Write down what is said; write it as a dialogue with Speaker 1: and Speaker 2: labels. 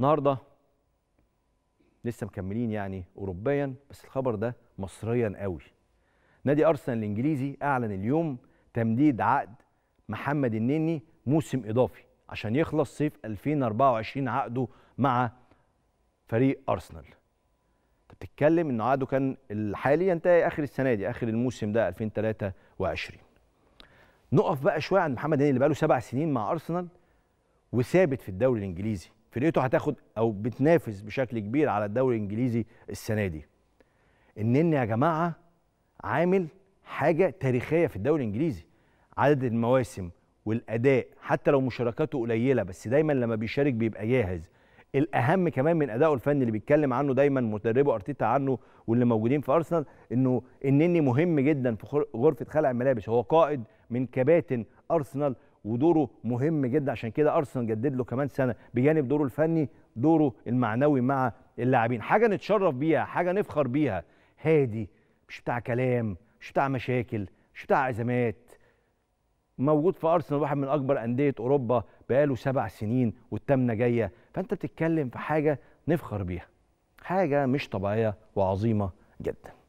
Speaker 1: النهارده لسه مكملين يعني اوروبيا بس الخبر ده مصريا قوي نادي ارسنال الانجليزي اعلن اليوم تمديد عقد محمد النني موسم اضافي عشان يخلص صيف 2024 عقده مع فريق ارسنال انت بتتكلم ان عقده كان الحالي ينتهي اخر السنه دي اخر الموسم ده 2023 نقف بقى شويه عند محمد النني اللي بقاله سبع سنين مع ارسنال وثابت في الدوري الانجليزي فرقته هتاخد او بتنافس بشكل كبير على الدوري الانجليزي السنه دي النني يا جماعه عامل حاجه تاريخيه في الدوري الانجليزي عدد المواسم والاداء حتى لو مشاركاته قليله بس دايما لما بيشارك بيبقى جاهز الاهم كمان من اداؤه الفني اللي بيتكلم عنه دايما مدربه ارتيتا عنه واللي موجودين في ارسنال انه النني مهم جدا في غرفه خلع الملابس هو قائد من كباتن ارسنال ودوره مهم جدا عشان كده ارسنال جدد له كمان سنه بجانب دوره الفني دوره المعنوي مع اللاعبين حاجه نتشرف بيها حاجه نفخر بيها هادي مش بتاع كلام مش بتاع مشاكل مش بتاع ازمات موجود في ارسنال واحد من اكبر انديه اوروبا بقاله سبع سنين والثامنه جايه فانت بتتكلم في حاجه نفخر بيها حاجه مش طبيعيه وعظيمه جدا